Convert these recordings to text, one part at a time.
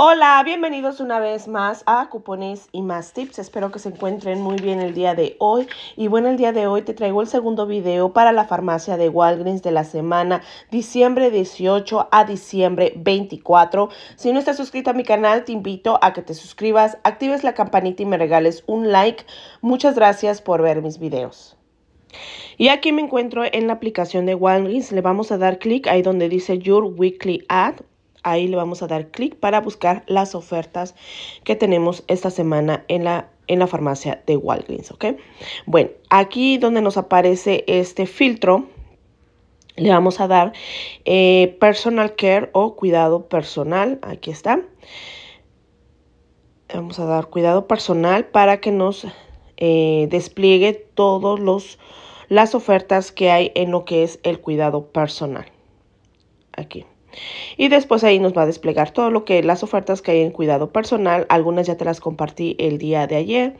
Hola, bienvenidos una vez más a Cupones y más tips. Espero que se encuentren muy bien el día de hoy. Y bueno, el día de hoy te traigo el segundo video para la farmacia de Walgreens de la semana diciembre 18 a diciembre 24. Si no estás suscrita a mi canal, te invito a que te suscribas, actives la campanita y me regales un like. Muchas gracias por ver mis videos. Y aquí me encuentro en la aplicación de Walgreens. Le vamos a dar clic ahí donde dice Your Weekly Ad ahí le vamos a dar clic para buscar las ofertas que tenemos esta semana en la en la farmacia de Walgreens, ¿ok? Bueno, aquí donde nos aparece este filtro, le vamos a dar eh, personal care o cuidado personal, aquí está. Vamos a dar cuidado personal para que nos eh, despliegue todas las ofertas que hay en lo que es el cuidado personal. Aquí. Y después ahí nos va a desplegar todo lo que las ofertas que hay en cuidado personal. Algunas ya te las compartí el día de ayer.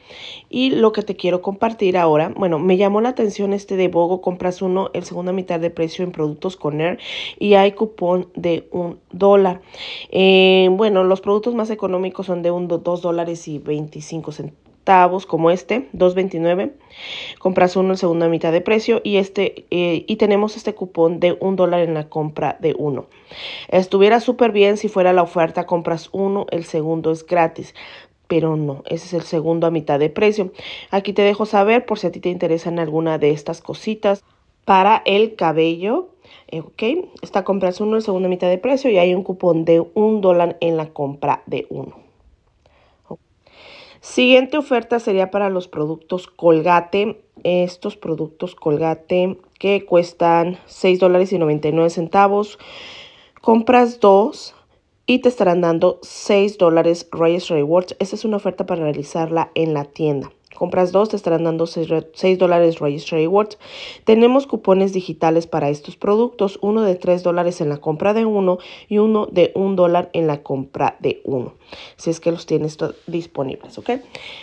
Y lo que te quiero compartir ahora, bueno, me llamó la atención este de Bogo, compras uno, el segunda mitad de precio en productos con Air y hay cupón de un dólar. Eh, bueno, los productos más económicos son de un, dos dólares y 25 centavos como este, 2.29. Compras uno en segunda mitad de precio y, este, eh, y tenemos este cupón de un dólar en la compra de uno. Estuviera súper bien si fuera la oferta, compras uno, el segundo es gratis pero no, ese es el segundo a mitad de precio. Aquí te dejo saber por si a ti te interesan alguna de estas cositas para el cabello. Eh, ok, esta compras uno, en segunda mitad de precio y hay un cupón de un dólar en la compra de uno. Siguiente oferta sería para los productos Colgate. Estos productos Colgate que cuestan $6.99 dólares Compras dos y te estarán dando $6 dólares Reyes Rewards. Esta es una oferta para realizarla en la tienda. Compras dos, te estarán dando 6 dólares Registry Rewards. Tenemos cupones digitales para estos productos, uno de 3 dólares en la compra de uno y uno de un dólar en la compra de uno. Si es que los tienes disponibles, ¿ok?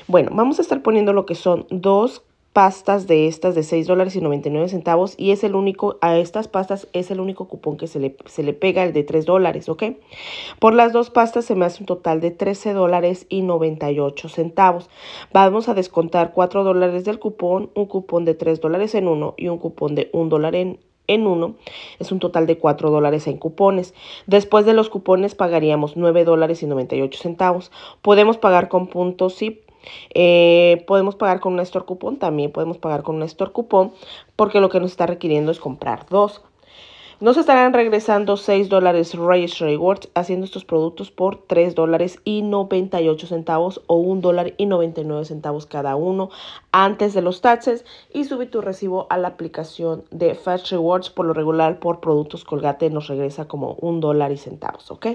Bueno, vamos a estar poniendo lo que son dos pastas de estas de 6 dólares y 99 centavos y es el único, a estas pastas es el único cupón que se le, se le pega, el de 3 dólares, ¿ok? Por las dos pastas se me hace un total de 13 dólares y 98 centavos. Vamos a descontar 4 dólares del cupón, un cupón de 3 dólares en uno y un cupón de 1 dólar en en uno es un total de 4 dólares en cupones. Después de los cupones pagaríamos 9 dólares y 98 centavos. Podemos pagar con puntos y eh, podemos pagar con un store cupón, también podemos pagar con un store cupón, porque lo que nos está requiriendo es comprar dos. Nos estarán regresando 6 dólares Registry Rewards haciendo estos productos por 3 dólares y 98 centavos o 1 dólar y 99 centavos cada uno antes de los taxes y sube tu recibo a la aplicación de Fast Rewards por lo regular por productos colgate nos regresa como 1 dólar y centavos, ¿ok?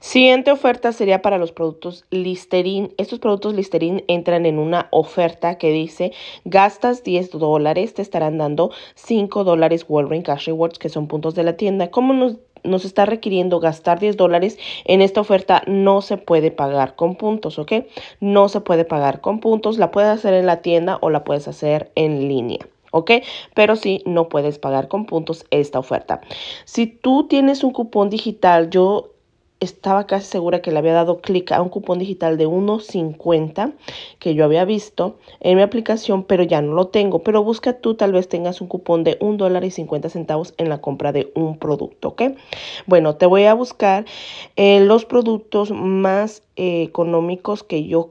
Siguiente oferta sería para los productos Listerine. Estos productos Listerine entran en una oferta que dice gastas 10 dólares, te estarán dando 5 dólares Wolverine Cash Rewards, que son puntos de la tienda. ¿Cómo nos nos está requiriendo gastar 10 dólares, en esta oferta no se puede pagar con puntos, ¿ok? No se puede pagar con puntos, la puedes hacer en la tienda o la puedes hacer en línea. ¿ok? Pero sí, no puedes pagar con puntos esta oferta. Si tú tienes un cupón digital, yo estaba casi segura que le había dado clic a un cupón digital de 1.50 que yo había visto en mi aplicación, pero ya no lo tengo. Pero busca tú, tal vez tengas un cupón de $1.50 dólar y centavos en la compra de un producto, ¿ok? Bueno, te voy a buscar eh, los productos más eh, económicos que yo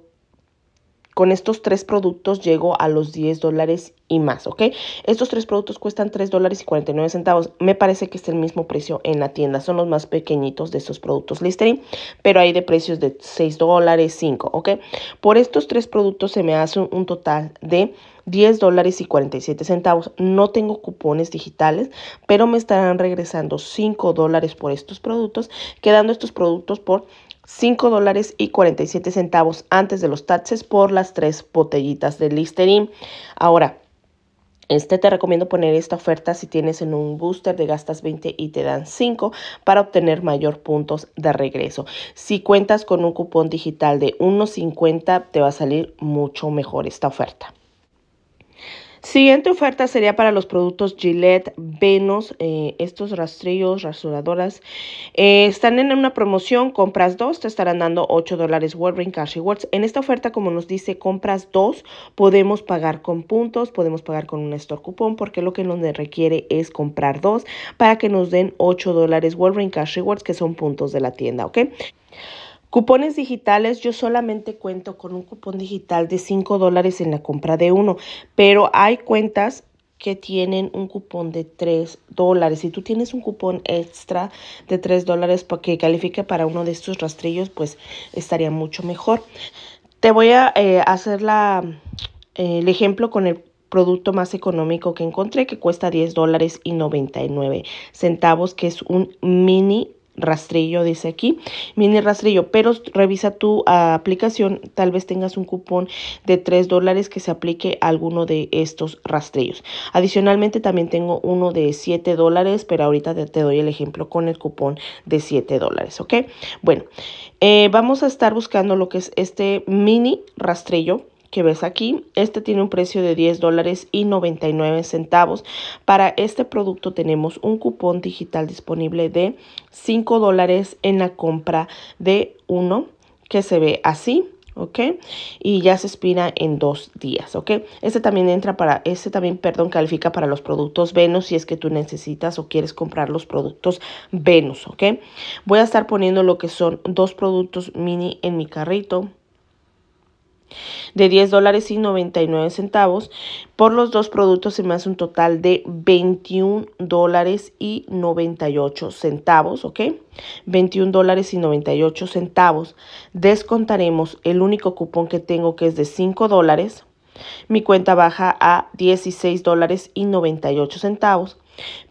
con estos tres productos llego a los 10 dólares y más, ¿ok? Estos tres productos cuestan 3 dólares y 49 centavos. Me parece que es el mismo precio en la tienda. Son los más pequeñitos de estos productos Listerine, pero hay de precios de 6 dólares, 5, ¿ok? Por estos tres productos se me hace un total de 10 dólares y 47 centavos. No tengo cupones digitales, pero me estarán regresando 5 dólares por estos productos, quedando estos productos por 5 dólares y 47 centavos antes de los taxes por las tres botellitas de Listerine. Ahora, este te recomiendo poner esta oferta si tienes en un booster de gastas 20 y te dan 5 para obtener mayor puntos de regreso. Si cuentas con un cupón digital de 1.50 te va a salir mucho mejor esta oferta. Siguiente oferta sería para los productos Gillette, Venus, eh, estos rastrillos, rasuradoras. Eh, están en una promoción, compras dos, te estarán dando 8 dólares Wolverine Cash Rewards. En esta oferta, como nos dice, compras dos, podemos pagar con puntos, podemos pagar con un store cupón, porque lo que nos requiere es comprar dos para que nos den 8 dólares Wolverine Cash Rewards, que son puntos de la tienda, ¿ok? Cupones digitales, yo solamente cuento con un cupón digital de 5 dólares en la compra de uno, pero hay cuentas que tienen un cupón de 3 dólares. Si tú tienes un cupón extra de 3 dólares que califique para uno de estos rastrillos, pues estaría mucho mejor. Te voy a eh, hacer eh, el ejemplo con el producto más económico que encontré que cuesta 10 dólares y 99 centavos que es un mini rastrillo, dice aquí, mini rastrillo, pero revisa tu ah, aplicación, tal vez tengas un cupón de 3 dólares que se aplique a alguno de estos rastrillos. Adicionalmente también tengo uno de 7 dólares, pero ahorita te, doy el ejemplo con el cupón de 7 dólares, ¿ok? Bueno, eh, vamos a estar buscando lo que es este mini rastrillo que ves aquí, este tiene un precio de 10 dólares y 99 centavos. Para este producto tenemos un cupón digital disponible de 5 dólares en la compra de uno que se ve así. ¿ok? Y ya se expira en dos días, ¿ok? Este también entra para, este también, perdón, califica para los productos Venus si es que tú necesitas o quieres comprar los productos Venus, ¿ok? Voy a estar poniendo lo que son dos productos mini en mi carrito de 10 dólares y 99 centavos. Por los dos productos se me hace un total de 21 dólares y 98 centavos, ¿ok? 21 dólares y 98 centavos. Descontaremos el único cupón que tengo que es de 5 dólares. Mi cuenta baja a 16 dólares y 98 centavos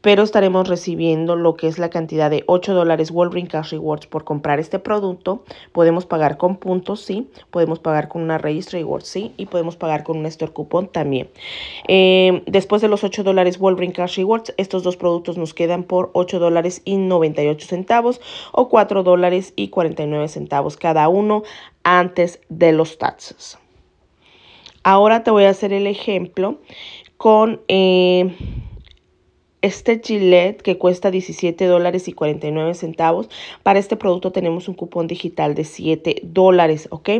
pero estaremos recibiendo lo que es la cantidad de 8 dólares Wolverine Cash Rewards por comprar este producto. Podemos pagar con puntos, sí. Podemos pagar con una Registry Rewards, sí. Y podemos pagar con un Store Coupon también. Eh, después de los 8 dólares Wolverine Cash Rewards, estos dos productos nos quedan por 8 dólares y 98 centavos o 4 dólares y 49 centavos cada uno antes de los taxes. Ahora te voy a hacer el ejemplo con... Eh, este Gillette que cuesta 17 dólares y centavos. Para este producto tenemos un cupón digital de 7 dólares, ¿ok?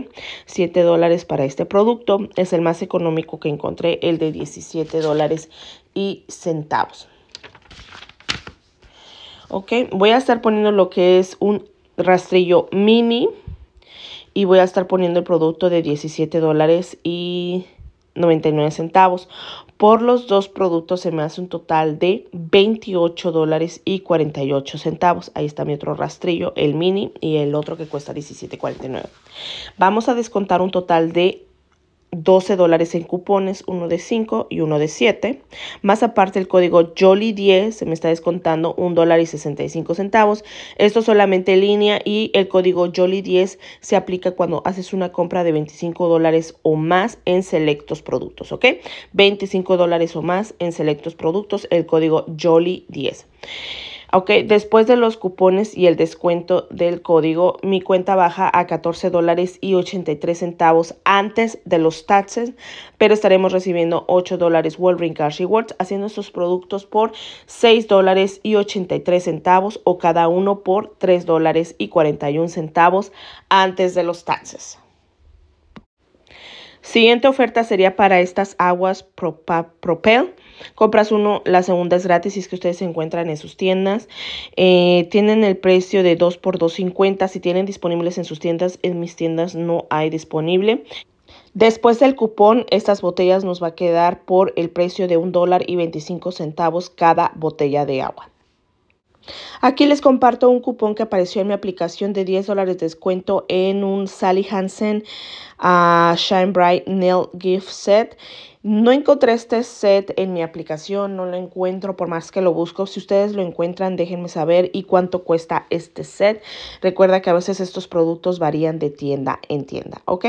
7 dólares para este producto. Es el más económico que encontré, el de 17 dólares y centavos. Ok, voy a estar poniendo lo que es un rastrillo mini y voy a estar poniendo el producto de 17 dólares y 99 centavos. Por los dos productos se me hace un total de 28 dólares y 48 centavos. Ahí está mi otro rastrillo, el mini y el otro que cuesta 17.49. Vamos a descontar un total de 12 dólares en cupones, uno de 5 y uno de 7. Más aparte el código Jolly10 se me está descontando 1 dólar y 65 centavos. Esto solamente en línea y el código Jolly10 se aplica cuando haces una compra de 25 dólares o más en selectos productos, ¿ok? 25 dólares o más en selectos productos, el código Jolly10. Ok, después de los cupones y el descuento del código, mi cuenta baja a 14 dólares y 83 centavos antes de los taxes, pero estaremos recibiendo 8 dólares Wolverine Cash Rewards, haciendo estos productos por 6 dólares y 83 centavos o cada uno por 3 dólares y 41 centavos antes de los taxes. Siguiente oferta sería para estas aguas Propel. Compras uno, la segunda es gratis si es que ustedes se encuentran en sus tiendas. Eh, tienen el precio de 2 por 2.50. Si tienen disponibles en sus tiendas, en mis tiendas no hay disponible. Después del cupón, estas botellas nos va a quedar por el precio de un dólar y 25 centavos cada botella de agua. Aquí les comparto un cupón que apareció en mi aplicación de 10 dólares de descuento en un Sally Hansen ah, Shine Bright Nail Gift Set. No encontré este set en mi aplicación, no lo encuentro por más que lo busco. Si ustedes lo encuentran, déjenme saber y cuánto cuesta este set. Recuerda que a veces estos productos varían de tienda en tienda, ¿ok?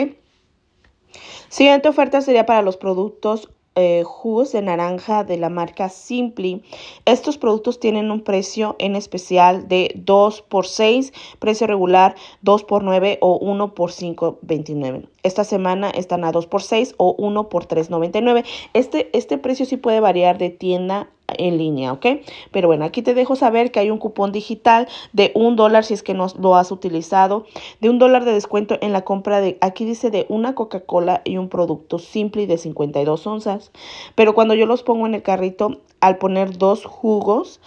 Siguiente oferta sería para los productos eh, jugos de naranja de la marca Simply. Estos productos tienen un precio en especial de 2 por 6, precio regular 2 por 9 o 1 por 5.29. Esta semana están a 2 por 6 o 1 por 3.99. Este, este precio sí puede variar de tienda en línea, ¿ok? Pero bueno, aquí te dejo saber que hay un cupón digital de un dólar si es que no lo has utilizado, de un dólar de descuento en la compra de, aquí dice de una Coca-Cola y un producto simple de 52 onzas. Pero cuando yo los pongo en el carrito, al poner dos jugos,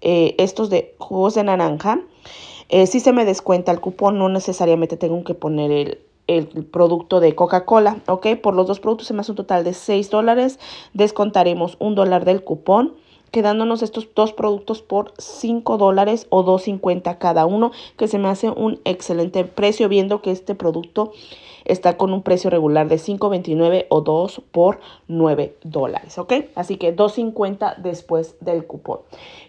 eh, estos de jugos de naranja, eh, sí se me descuenta el cupón, no necesariamente tengo que poner el, el producto de Coca-Cola, ¿ok? Por los dos productos se me hace un total de 6 dólares, descontaremos un dólar del cupón quedándonos estos dos productos por 5 dólares o 2.50 cada uno, que se me hace un excelente precio, viendo que este producto está con un precio regular de 5.29 o 2 por 9 dólares, ¿ok? Así que 2.50 después del cupón.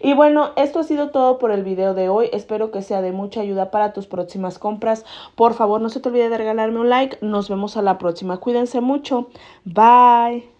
Y bueno, esto ha sido todo por el video de hoy. Espero que sea de mucha ayuda para tus próximas compras. Por favor, no se te olvide de regalarme un like. Nos vemos a la próxima. Cuídense mucho. Bye.